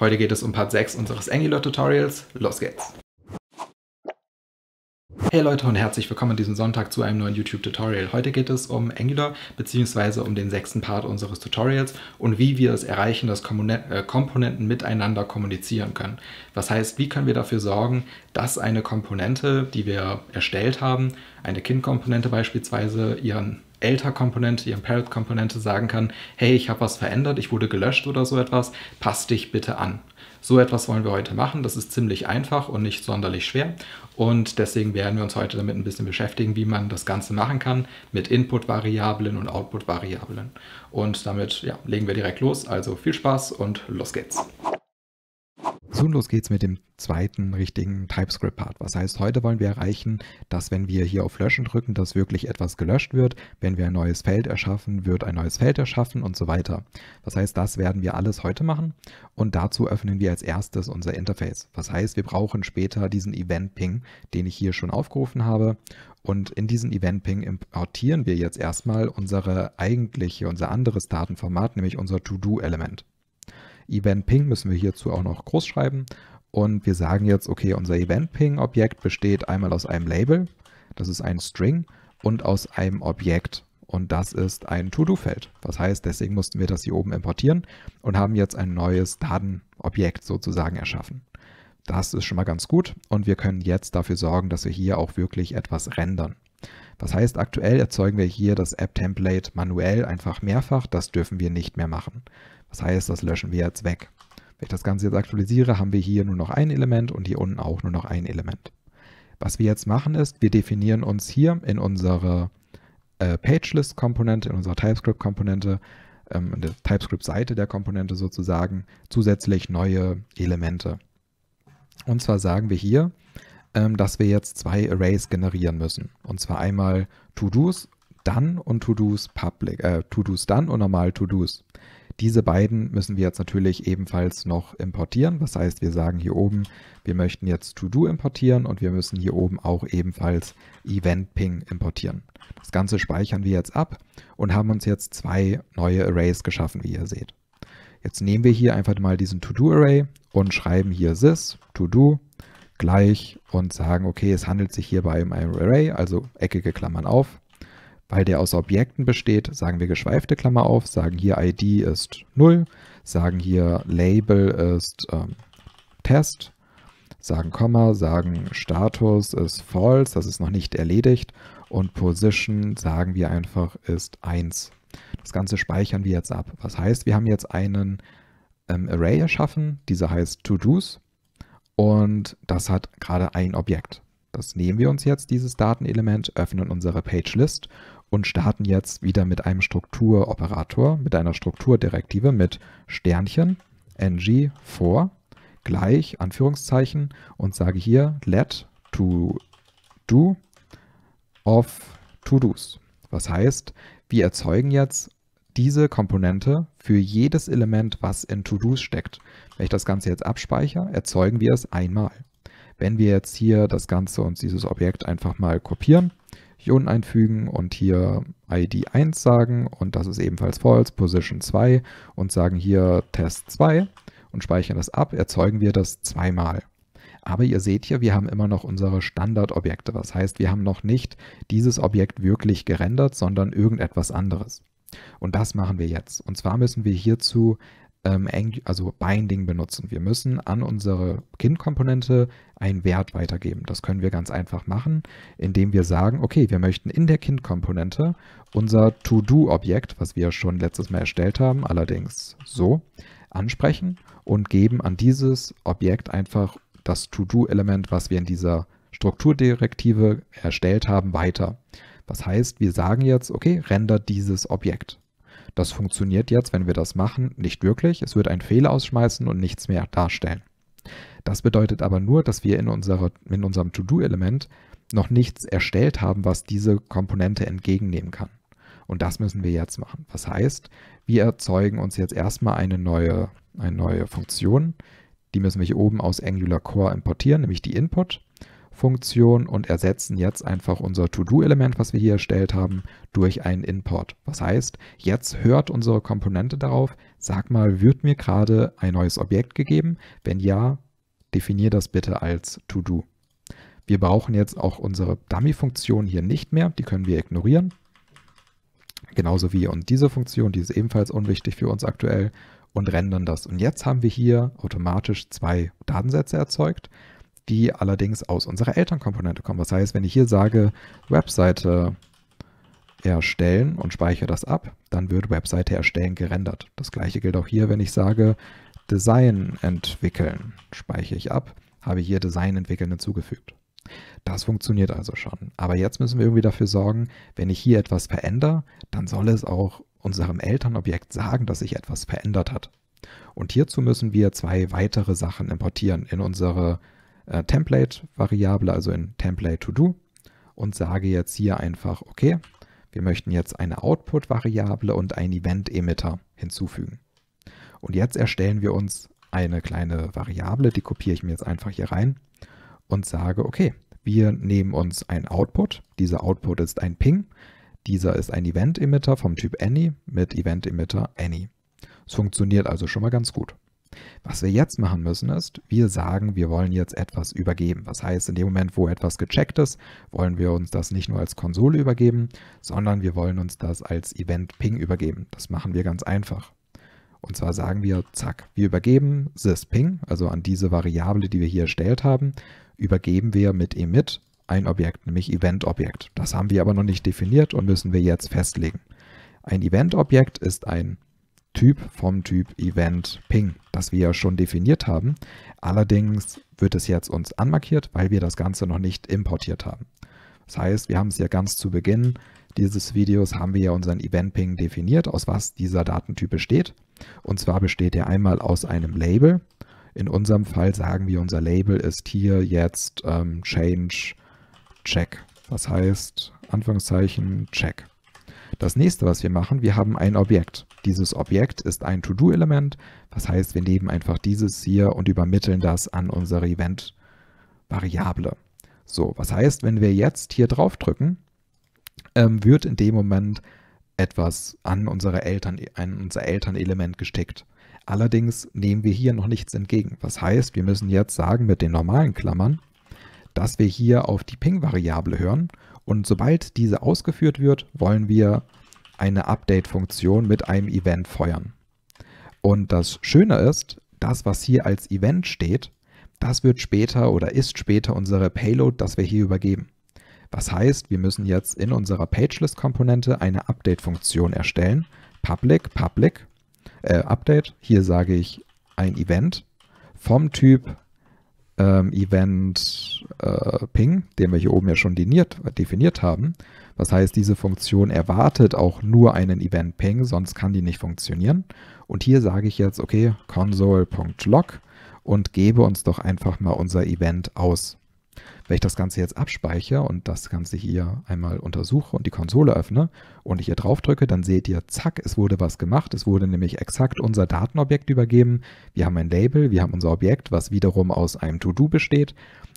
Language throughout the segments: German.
Heute geht es um Part 6 unseres Angular-Tutorials. Los geht's! Hey Leute und herzlich willkommen an diesem Sonntag zu einem neuen YouTube-Tutorial. Heute geht es um Angular bzw. um den sechsten Part unseres Tutorials und wie wir es erreichen, dass äh, Komponenten miteinander kommunizieren können. Was heißt, wie können wir dafür sorgen, dass eine Komponente, die wir erstellt haben, eine Kind-Komponente beispielsweise, ihren älter komponente die Unpaired-Komponente sagen kann, hey, ich habe was verändert, ich wurde gelöscht oder so etwas, passt dich bitte an. So etwas wollen wir heute machen. Das ist ziemlich einfach und nicht sonderlich schwer. Und deswegen werden wir uns heute damit ein bisschen beschäftigen, wie man das Ganze machen kann mit Input-Variablen und Output-Variablen. Und damit ja, legen wir direkt los. Also viel Spaß und los geht's. Und los geht's mit dem zweiten richtigen TypeScript-Part. Was heißt, heute wollen wir erreichen, dass wenn wir hier auf Löschen drücken, dass wirklich etwas gelöscht wird. Wenn wir ein neues Feld erschaffen, wird ein neues Feld erschaffen und so weiter. Das heißt, das werden wir alles heute machen. Und dazu öffnen wir als erstes unser Interface. Was heißt, wir brauchen später diesen Event-Ping, den ich hier schon aufgerufen habe. Und in diesen Event-Ping importieren wir jetzt erstmal unsere eigentliche, unser anderes Datenformat, nämlich unser To-Do-Element. Event Ping müssen wir hierzu auch noch groß schreiben. Und wir sagen jetzt, okay, unser Event Ping Objekt besteht einmal aus einem Label, das ist ein String, und aus einem Objekt. Und das ist ein To-Do-Feld. Das heißt, deswegen mussten wir das hier oben importieren und haben jetzt ein neues Datenobjekt sozusagen erschaffen. Das ist schon mal ganz gut und wir können jetzt dafür sorgen, dass wir hier auch wirklich etwas rendern. Das heißt, aktuell erzeugen wir hier das App-Template manuell einfach mehrfach. Das dürfen wir nicht mehr machen. Das heißt, das löschen wir jetzt weg. Wenn ich das Ganze jetzt aktualisiere, haben wir hier nur noch ein Element und hier unten auch nur noch ein Element. Was wir jetzt machen ist, wir definieren uns hier in unserer äh, PageList-Komponente, in unserer TypeScript-Komponente, ähm, in der TypeScript-Seite der Komponente sozusagen, zusätzlich neue Elemente. Und zwar sagen wir hier, ähm, dass wir jetzt zwei Arrays generieren müssen. Und zwar einmal To-Dos, Done und To-Dos Public, äh, To-Dos Done und normal To-Dos. Diese beiden müssen wir jetzt natürlich ebenfalls noch importieren. Das heißt, wir sagen hier oben, wir möchten jetzt To-Do importieren und wir müssen hier oben auch ebenfalls Event-Ping importieren. Das Ganze speichern wir jetzt ab und haben uns jetzt zwei neue Arrays geschaffen, wie ihr seht. Jetzt nehmen wir hier einfach mal diesen To-Do-Array und schreiben hier sys To-Do, gleich und sagen, okay, es handelt sich hierbei um ein Array, also eckige Klammern auf weil der aus Objekten besteht, sagen wir geschweifte Klammer auf, sagen hier ID ist 0, sagen hier Label ist ähm, Test, sagen Komma, sagen Status ist false, das ist noch nicht erledigt und Position sagen wir einfach ist 1. Das Ganze speichern wir jetzt ab. Was heißt, wir haben jetzt einen ähm, Array erschaffen, dieser heißt To-Dos und das hat gerade ein Objekt. Das nehmen wir uns jetzt, dieses Datenelement, öffnen unsere Page List und starten jetzt wieder mit einem Strukturoperator, mit einer Strukturdirektive mit Sternchen ng for, gleich Anführungszeichen und sage hier let to do of to do's. Was heißt, wir erzeugen jetzt diese Komponente für jedes Element, was in to do's steckt. Wenn ich das Ganze jetzt abspeichere, erzeugen wir es einmal. Wenn wir jetzt hier das Ganze und dieses Objekt einfach mal kopieren Ionen einfügen und hier ID 1 sagen und das ist ebenfalls false, Position 2 und sagen hier Test 2 und speichern das ab, erzeugen wir das zweimal. Aber ihr seht hier, wir haben immer noch unsere Standardobjekte. Das heißt, wir haben noch nicht dieses Objekt wirklich gerendert, sondern irgendetwas anderes. Und das machen wir jetzt. Und zwar müssen wir hierzu ähm, also Binding benutzen. Wir müssen an unsere Kind-Komponente einen Wert weitergeben. Das können wir ganz einfach machen, indem wir sagen, okay, wir möchten in der Kind-Komponente unser To-Do-Objekt, was wir schon letztes Mal erstellt haben, allerdings so, ansprechen und geben an dieses Objekt einfach das To-Do-Element, was wir in dieser Strukturdirektive erstellt haben, weiter. Das heißt, wir sagen jetzt, okay, render dieses Objekt. Das funktioniert jetzt, wenn wir das machen, nicht wirklich. Es wird einen Fehler ausschmeißen und nichts mehr darstellen. Das bedeutet aber nur, dass wir in, unsere, in unserem To-Do-Element noch nichts erstellt haben, was diese Komponente entgegennehmen kann. Und das müssen wir jetzt machen. Was heißt, wir erzeugen uns jetzt erstmal eine neue, eine neue Funktion. Die müssen wir hier oben aus Angular Core importieren, nämlich die Input. Funktion und ersetzen jetzt einfach unser To-Do-Element, was wir hier erstellt haben, durch einen Import. Was heißt, jetzt hört unsere Komponente darauf, sag mal, wird mir gerade ein neues Objekt gegeben? Wenn ja, definier das bitte als To-Do. Wir brauchen jetzt auch unsere Dummy-Funktion hier nicht mehr, die können wir ignorieren. Genauso wie und diese Funktion, die ist ebenfalls unwichtig für uns aktuell und rendern das. Und jetzt haben wir hier automatisch zwei Datensätze erzeugt die allerdings aus unserer Elternkomponente kommen. Das heißt, wenn ich hier sage, Webseite erstellen und speichere das ab, dann wird Webseite erstellen gerendert. Das gleiche gilt auch hier, wenn ich sage, Design entwickeln, speichere ich ab, habe hier Design entwickeln hinzugefügt. Das funktioniert also schon. Aber jetzt müssen wir irgendwie dafür sorgen, wenn ich hier etwas verändere, dann soll es auch unserem Elternobjekt sagen, dass sich etwas verändert hat. Und hierzu müssen wir zwei weitere Sachen importieren in unsere äh, Template-Variable, also in Template-to-do und sage jetzt hier einfach, okay, wir möchten jetzt eine Output-Variable und ein Event-Emitter hinzufügen. Und jetzt erstellen wir uns eine kleine Variable, die kopiere ich mir jetzt einfach hier rein und sage, okay, wir nehmen uns ein Output. Dieser Output ist ein Ping. Dieser ist ein Event-Emitter vom Typ Any mit Event-Emitter Any. Es funktioniert also schon mal ganz gut. Was wir jetzt machen müssen ist, wir sagen, wir wollen jetzt etwas übergeben. Was heißt, in dem Moment, wo etwas gecheckt ist, wollen wir uns das nicht nur als Konsole übergeben, sondern wir wollen uns das als Event Ping übergeben. Das machen wir ganz einfach. Und zwar sagen wir, zack, wir übergeben this Ping, also an diese Variable, die wir hier erstellt haben, übergeben wir mit emit ein Objekt, nämlich Event-Objekt. Das haben wir aber noch nicht definiert und müssen wir jetzt festlegen. Ein Event-Objekt ist ein Typ vom Typ Event Ping, das wir ja schon definiert haben. Allerdings wird es jetzt uns anmarkiert, weil wir das Ganze noch nicht importiert haben. Das heißt, wir haben es ja ganz zu Beginn dieses Videos haben wir ja unseren Event Ping definiert, aus was dieser Datentyp besteht. Und zwar besteht er einmal aus einem Label. In unserem Fall sagen wir, unser Label ist hier jetzt ähm, Change Check. Das heißt, Anführungszeichen Check. Das nächste, was wir machen, wir haben ein Objekt. Dieses Objekt ist ein To-Do-Element. Das heißt, wir nehmen einfach dieses hier und übermitteln das an unsere Event-Variable. So, was heißt, wenn wir jetzt hier draufdrücken, ähm, wird in dem Moment etwas an unsere Eltern, an unser Elternelement gestickt. Allerdings nehmen wir hier noch nichts entgegen. Was heißt, wir müssen jetzt sagen mit den normalen Klammern, dass wir hier auf die Ping-Variable hören und sobald diese ausgeführt wird, wollen wir eine Update-Funktion mit einem Event feuern. Und das Schöne ist, das, was hier als Event steht, das wird später oder ist später unsere Payload, das wir hier übergeben. Was heißt, wir müssen jetzt in unserer PageList-Komponente eine Update-Funktion erstellen. Public, Public, äh, Update, hier sage ich ein Event vom Typ ähm, Event äh, Ping, den wir hier oben ja schon definiert, definiert haben. Das heißt, diese Funktion erwartet auch nur einen Event Ping, sonst kann die nicht funktionieren. Und hier sage ich jetzt, okay, console.log und gebe uns doch einfach mal unser Event aus. Wenn ich das Ganze jetzt abspeichere und das Ganze hier einmal untersuche und die Konsole öffne und ich hier drauf drücke, dann seht ihr, zack, es wurde was gemacht. Es wurde nämlich exakt unser Datenobjekt übergeben. Wir haben ein Label, wir haben unser Objekt, was wiederum aus einem To-Do besteht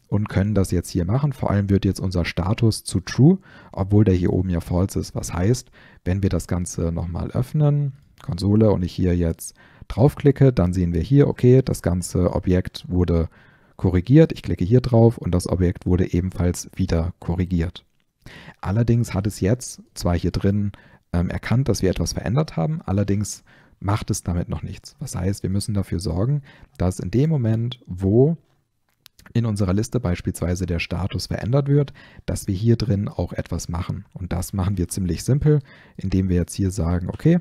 und können das jetzt hier machen. Vor allem wird jetzt unser Status zu True, obwohl der hier oben ja False ist. Was heißt, wenn wir das Ganze nochmal öffnen, Konsole und ich hier jetzt draufklicke, dann sehen wir hier, okay, das ganze Objekt wurde korrigiert. Ich klicke hier drauf und das Objekt wurde ebenfalls wieder korrigiert. Allerdings hat es jetzt zwar hier drin ähm, erkannt, dass wir etwas verändert haben, allerdings macht es damit noch nichts. Das heißt, wir müssen dafür sorgen, dass in dem Moment, wo in unserer Liste beispielsweise der Status verändert wird, dass wir hier drin auch etwas machen. Und das machen wir ziemlich simpel, indem wir jetzt hier sagen, okay,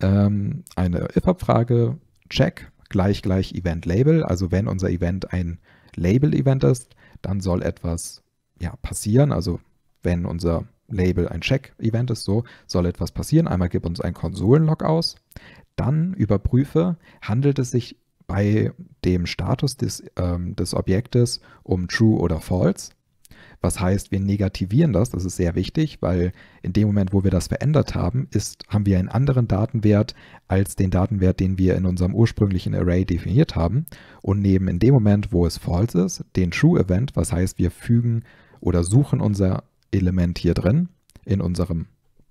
ähm, eine if-Abfrage check gleich gleich Event Label. Also wenn unser Event ein Label-Event ist, dann soll etwas ja, passieren. Also wenn unser Label ein Check-Event ist, so soll etwas passieren. Einmal gib uns ein Konsolen-Log aus. Dann überprüfe, handelt es sich bei dem Status des, ähm, des Objektes um True oder False. Was heißt, wir negativieren das, das ist sehr wichtig, weil in dem Moment, wo wir das verändert haben, ist, haben wir einen anderen Datenwert als den Datenwert, den wir in unserem ursprünglichen Array definiert haben und nehmen in dem Moment, wo es false ist, den True Event, was heißt, wir fügen oder suchen unser Element hier drin in unserem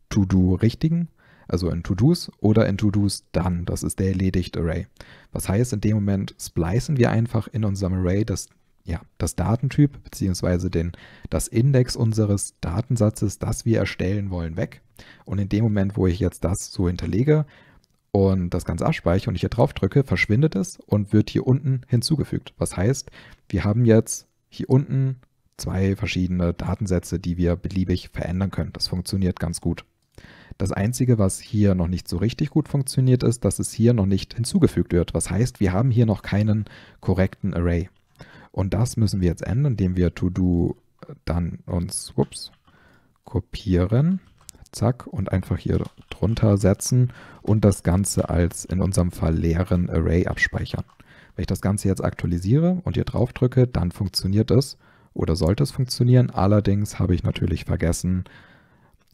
To-Do richtigen also in To-Dos oder in To-Dos Done. Das ist der erledigt Array. Was heißt, in dem Moment splicen wir einfach in unserem Array das ja, das Datentyp bzw. den, das Index unseres Datensatzes, das wir erstellen wollen, weg. Und in dem Moment, wo ich jetzt das so hinterlege und das Ganze abspeichere und ich hier drauf drücke, verschwindet es und wird hier unten hinzugefügt. Was heißt, wir haben jetzt hier unten zwei verschiedene Datensätze, die wir beliebig verändern können. Das funktioniert ganz gut. Das Einzige, was hier noch nicht so richtig gut funktioniert, ist, dass es hier noch nicht hinzugefügt wird. Was heißt, wir haben hier noch keinen korrekten Array. Und das müssen wir jetzt ändern, indem wir To-Do dann uns ups, kopieren, zack, und einfach hier drunter setzen und das Ganze als in unserem Fall leeren Array abspeichern. Wenn ich das Ganze jetzt aktualisiere und hier drauf drücke, dann funktioniert es oder sollte es funktionieren. Allerdings habe ich natürlich vergessen,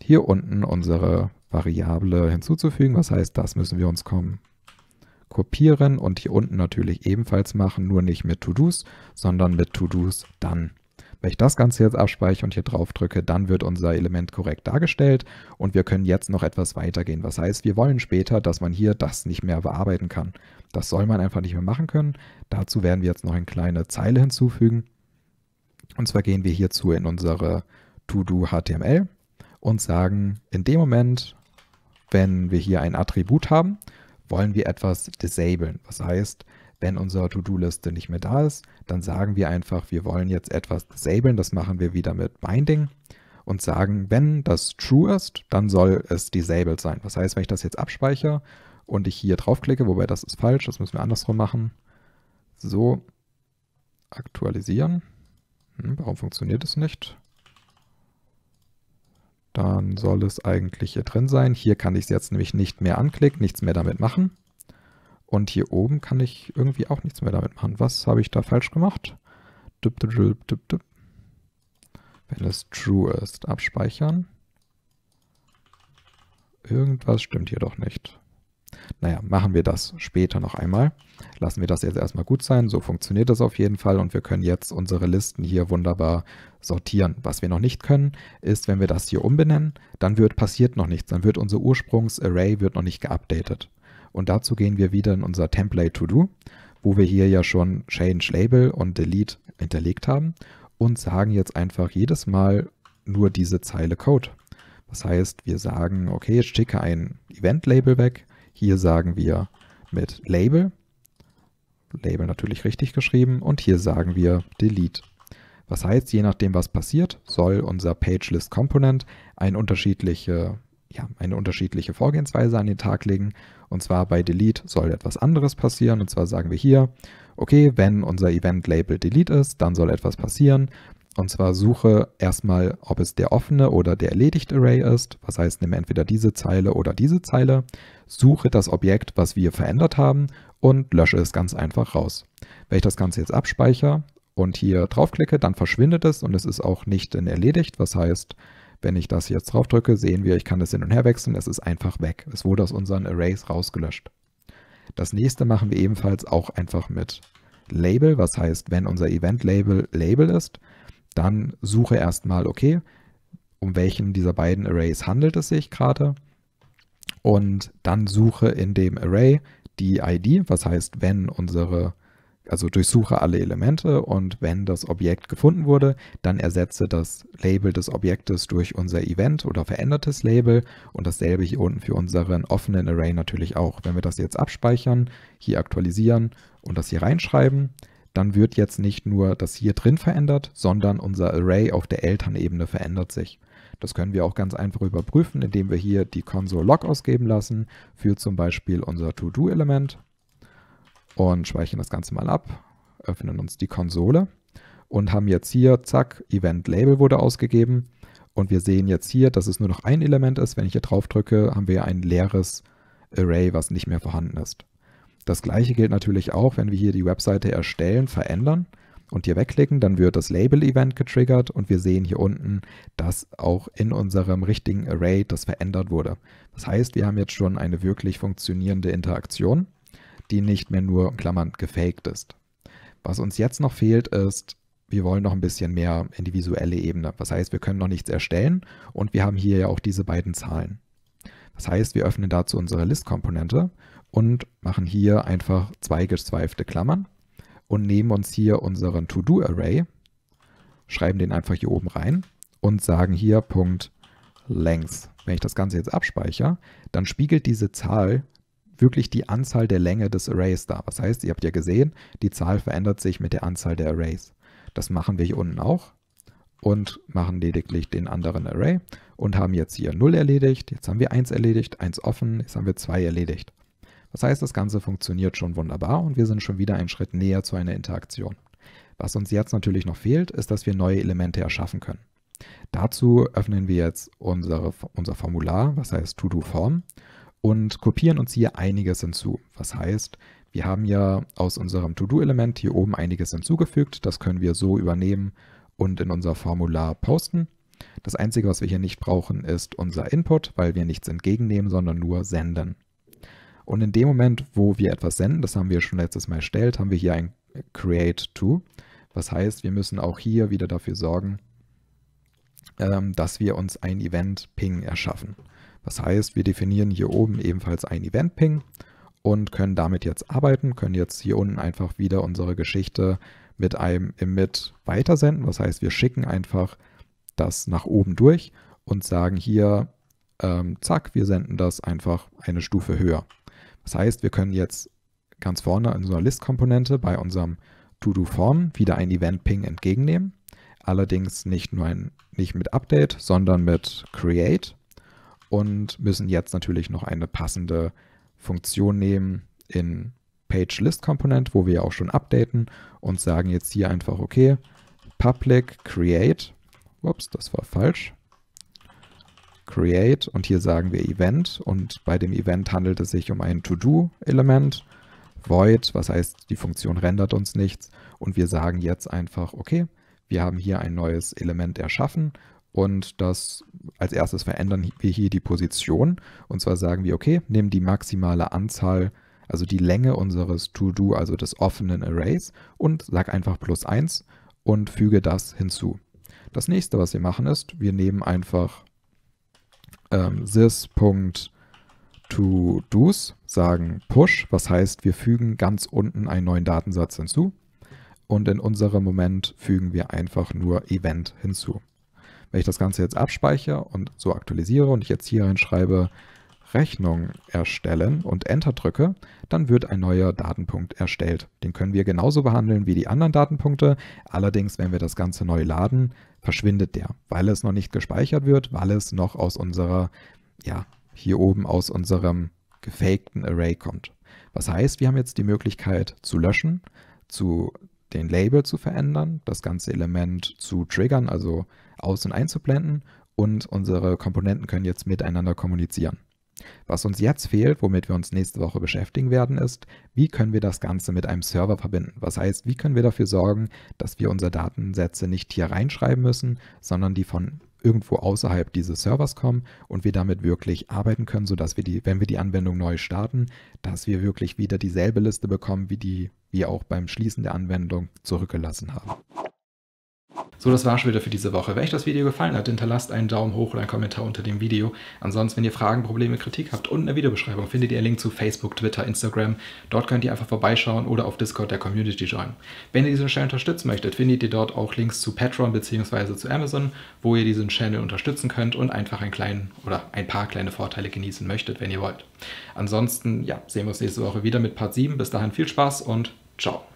hier unten unsere Variable hinzuzufügen. Was heißt, das müssen wir uns kommen kopieren und hier unten natürlich ebenfalls machen, nur nicht mit To-Dos, sondern mit To-Dos dann. Wenn ich das Ganze jetzt abspeichere und hier drauf drücke, dann wird unser Element korrekt dargestellt und wir können jetzt noch etwas weitergehen. Was heißt, wir wollen später, dass man hier das nicht mehr bearbeiten kann. Das soll man einfach nicht mehr machen können. Dazu werden wir jetzt noch eine kleine Zeile hinzufügen. Und zwar gehen wir hierzu in unsere To-Do HTML und sagen, in dem Moment, wenn wir hier ein Attribut haben wollen wir etwas disablen. Was heißt, wenn unsere To-Do-Liste nicht mehr da ist, dann sagen wir einfach, wir wollen jetzt etwas disablen. Das machen wir wieder mit Binding und sagen, wenn das true ist, dann soll es disabled sein. Was heißt, wenn ich das jetzt abspeichere und ich hier draufklicke, wobei das ist falsch, das müssen wir andersrum machen. So, aktualisieren. Hm, warum funktioniert es nicht? Dann soll es eigentlich hier drin sein. Hier kann ich es jetzt nämlich nicht mehr anklicken, nichts mehr damit machen. Und hier oben kann ich irgendwie auch nichts mehr damit machen. Was habe ich da falsch gemacht? Dup, dup, dup, dup, Wenn es true ist, abspeichern. Irgendwas stimmt hier doch nicht. Naja, machen wir das später noch einmal. Lassen wir das jetzt erstmal gut sein. So funktioniert das auf jeden Fall und wir können jetzt unsere Listen hier wunderbar sortieren. Was wir noch nicht können, ist, wenn wir das hier umbenennen, dann wird passiert noch nichts. Dann wird unser Ursprungsarray wird noch nicht geupdatet. Und dazu gehen wir wieder in unser Template To Do, wo wir hier ja schon Change Label und Delete hinterlegt haben und sagen jetzt einfach jedes Mal nur diese Zeile Code. Das heißt, wir sagen, okay, ich schicke ein Event Label weg hier sagen wir mit Label, Label natürlich richtig geschrieben und hier sagen wir Delete. Was heißt, je nachdem was passiert, soll unser PageList Component eine unterschiedliche, ja, eine unterschiedliche Vorgehensweise an den Tag legen. Und zwar bei Delete soll etwas anderes passieren. Und zwar sagen wir hier, okay, wenn unser Event Label Delete ist, dann soll etwas passieren. Und zwar suche erstmal, ob es der offene oder der erledigte Array ist. Was heißt, nimm entweder diese Zeile oder diese Zeile. Suche das Objekt, was wir verändert haben und lösche es ganz einfach raus. Wenn ich das Ganze jetzt abspeichere und hier draufklicke, dann verschwindet es und es ist auch nicht in erledigt. Was heißt, wenn ich das jetzt draufdrücke, sehen wir, ich kann das hin und her wechseln. Es ist einfach weg. Es wurde aus unseren Arrays rausgelöscht. Das nächste machen wir ebenfalls auch einfach mit Label. Was heißt, wenn unser Event-Label Label ist, dann suche erstmal, okay, um welchen dieser beiden Arrays handelt es sich gerade. Und dann suche in dem Array die ID, was heißt, wenn unsere, also durchsuche alle Elemente und wenn das Objekt gefunden wurde, dann ersetze das Label des Objektes durch unser Event oder verändertes Label und dasselbe hier unten für unseren offenen Array natürlich auch. Wenn wir das jetzt abspeichern, hier aktualisieren und das hier reinschreiben, dann wird jetzt nicht nur das hier drin verändert, sondern unser Array auf der Elternebene verändert sich. Das können wir auch ganz einfach überprüfen, indem wir hier die Console-Log ausgeben lassen für zum Beispiel unser To-Do-Element und speichern das Ganze mal ab, öffnen uns die Konsole und haben jetzt hier, zack, Event-Label wurde ausgegeben und wir sehen jetzt hier, dass es nur noch ein Element ist. Wenn ich hier drauf drücke, haben wir ein leeres Array, was nicht mehr vorhanden ist. Das gleiche gilt natürlich auch, wenn wir hier die Webseite erstellen, verändern und hier wegklicken, dann wird das Label-Event getriggert und wir sehen hier unten, dass auch in unserem richtigen Array das verändert wurde. Das heißt, wir haben jetzt schon eine wirklich funktionierende Interaktion, die nicht mehr nur in Klammern gefaked ist. Was uns jetzt noch fehlt ist, wir wollen noch ein bisschen mehr in die visuelle Ebene. Das heißt, wir können noch nichts erstellen und wir haben hier ja auch diese beiden Zahlen. Das heißt, wir öffnen dazu unsere List-Komponente und machen hier einfach zwei geschweifte Klammern und nehmen uns hier unseren To-Do-Array, schreiben den einfach hier oben rein und sagen hier Punkt Length. Wenn ich das Ganze jetzt abspeichere, dann spiegelt diese Zahl wirklich die Anzahl der Länge des Arrays dar. Was heißt, ihr habt ja gesehen, die Zahl verändert sich mit der Anzahl der Arrays. Das machen wir hier unten auch und machen lediglich den anderen Array und haben jetzt hier 0 erledigt, jetzt haben wir 1 erledigt, 1 offen, jetzt haben wir 2 erledigt. Das heißt, das Ganze funktioniert schon wunderbar und wir sind schon wieder einen Schritt näher zu einer Interaktion. Was uns jetzt natürlich noch fehlt, ist, dass wir neue Elemente erschaffen können. Dazu öffnen wir jetzt unsere, unser Formular, was heißt To-Do-Form, und kopieren uns hier einiges hinzu. Was heißt, wir haben ja aus unserem To-Do-Element hier oben einiges hinzugefügt. Das können wir so übernehmen und in unser Formular posten. Das Einzige, was wir hier nicht brauchen, ist unser Input, weil wir nichts entgegennehmen, sondern nur senden. Und in dem Moment, wo wir etwas senden, das haben wir schon letztes Mal erstellt, haben wir hier ein Create To. Was heißt, wir müssen auch hier wieder dafür sorgen, ähm, dass wir uns ein Event Ping erschaffen. Was heißt, wir definieren hier oben ebenfalls ein Event Ping und können damit jetzt arbeiten, können jetzt hier unten einfach wieder unsere Geschichte mit einem Emit weitersenden. Das heißt, wir schicken einfach das nach oben durch und sagen hier, ähm, zack, wir senden das einfach eine Stufe höher. Das heißt, wir können jetzt ganz vorne in unserer List-Komponente bei unserem To-Do-Form wieder ein Event-Ping entgegennehmen. Allerdings nicht nur ein, nicht mit Update, sondern mit Create und müssen jetzt natürlich noch eine passende Funktion nehmen in Page-List-Komponent, wo wir auch schon updaten und sagen jetzt hier einfach, okay, public create, ups, das war falsch, create und hier sagen wir Event und bei dem Event handelt es sich um ein To-Do-Element, void, was heißt, die Funktion rendert uns nichts und wir sagen jetzt einfach, okay, wir haben hier ein neues Element erschaffen und das als erstes verändern wir hier die Position und zwar sagen wir, okay, nimm die maximale Anzahl also die Länge unseres To-Do, also des offenen Arrays, und sag einfach plus 1 und füge das hinzu. Das nächste, was wir machen, ist, wir nehmen einfach ähm, this.todos, sagen push, was heißt, wir fügen ganz unten einen neuen Datensatz hinzu. Und in unserem Moment fügen wir einfach nur Event hinzu. Wenn ich das Ganze jetzt abspeichere und so aktualisiere und ich jetzt hier reinschreibe Rechnung erstellen und Enter drücke, dann wird ein neuer Datenpunkt erstellt. Den können wir genauso behandeln wie die anderen Datenpunkte. Allerdings, wenn wir das Ganze neu laden, verschwindet der, weil es noch nicht gespeichert wird, weil es noch aus unserer, ja, hier oben aus unserem gefakten Array kommt. Was heißt, wir haben jetzt die Möglichkeit zu löschen, zu den Label zu verändern, das ganze Element zu triggern, also aus- und einzublenden und unsere Komponenten können jetzt miteinander kommunizieren. Was uns jetzt fehlt, womit wir uns nächste Woche beschäftigen werden, ist, wie können wir das Ganze mit einem Server verbinden? Was heißt, wie können wir dafür sorgen, dass wir unsere Datensätze nicht hier reinschreiben müssen, sondern die von irgendwo außerhalb dieses Servers kommen und wir damit wirklich arbeiten können, sodass wir die, wenn wir die Anwendung neu starten, dass wir wirklich wieder dieselbe Liste bekommen, wie die wir auch beim Schließen der Anwendung zurückgelassen haben. So, das war schon wieder für diese Woche. Wenn euch das Video gefallen hat, hinterlasst einen Daumen hoch oder einen Kommentar unter dem Video. Ansonsten, wenn ihr Fragen, Probleme, Kritik habt, unten in der Videobeschreibung findet ihr einen Link zu Facebook, Twitter, Instagram. Dort könnt ihr einfach vorbeischauen oder auf Discord der Community joinen. Wenn ihr diesen Channel unterstützen möchtet, findet ihr dort auch Links zu Patreon bzw. zu Amazon, wo ihr diesen Channel unterstützen könnt und einfach einen kleinen oder ein paar kleine Vorteile genießen möchtet, wenn ihr wollt. Ansonsten, ja, sehen wir uns nächste Woche wieder mit Part 7. Bis dahin viel Spaß und ciao.